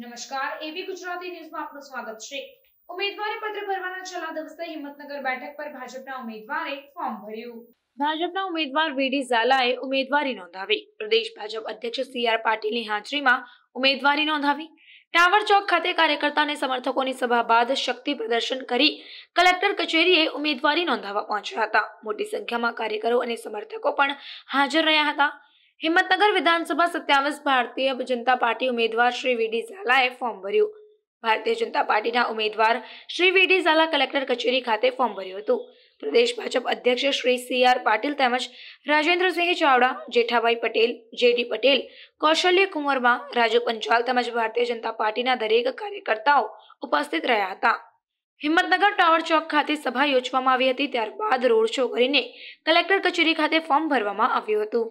નમસ્કાર એબી ગુજરાતી ન્યૂઝમાં આપનું સ્વાગત છે ઉમેદવારી પત્ર ભરવાના છેલ્લા દિવસે હિંમતનગર બેઠક પર ભાજપના ઉમેદવારે ફોર્મ ભર્યું ભાજપના ઉમેદવાર વીડી ઝાલાએ ઉમેદવારી નોંધાવી પ્રદેશ ભાજપ અધ્યક્ષ સી આર પાટીલની હાજરીમાં ઉમેદવારી નોંધાવી ટાવર ચોક ખાતે કાર્યકર્તા અને સમર્થકોની સભા બાદ શક્તિ પ્રદર્શન કરી કલેક્ટર કચેરીએ ઉમેદવારી નોંધાવવા પહોંચ્યા હતા મોટી સંખ્યામાં કાર્યકરો અને સમર્થકો પણ હાજર રહ્યા હતા હિંમતનગર વિધાનસભા સત્યાવીસ ભારતીય જનતા પાર્ટી ઉમેદવાર શ્રી વીડી ઝાલાએ ફોર્મ ભર્યું ભારતીય જનતા પાર્ટીના ઉમેદવાર શ્રી વીડી ઝાલા કલેક્ટર કચેરી ખાતે ફોર્મ ભર્યું હતું પ્રદેશ ભાજપ અધ્યક્ષ શ્રી સી આર પાટીલ તેમજ રાજેન્દ્રસિંહ ચાવડા જેઠાભાઈ પટેલ જે ડી પટેલ કૌશલ્ય કુંવરમાં રાજુ પંચાલ તેમજ ભારતીય જનતા પાર્ટીના દરેક કાર્યકર્તાઓ ઉપસ્થિત રહ્યા હતા હિંમતનગર ટાવર ચોક ખાતે સભા યોજવામાં આવી હતી ત્યારબાદ રોડ શો કરીને કલેક્ટર કચેરી ખાતે ફોર્મ ભરવામાં આવ્યું હતું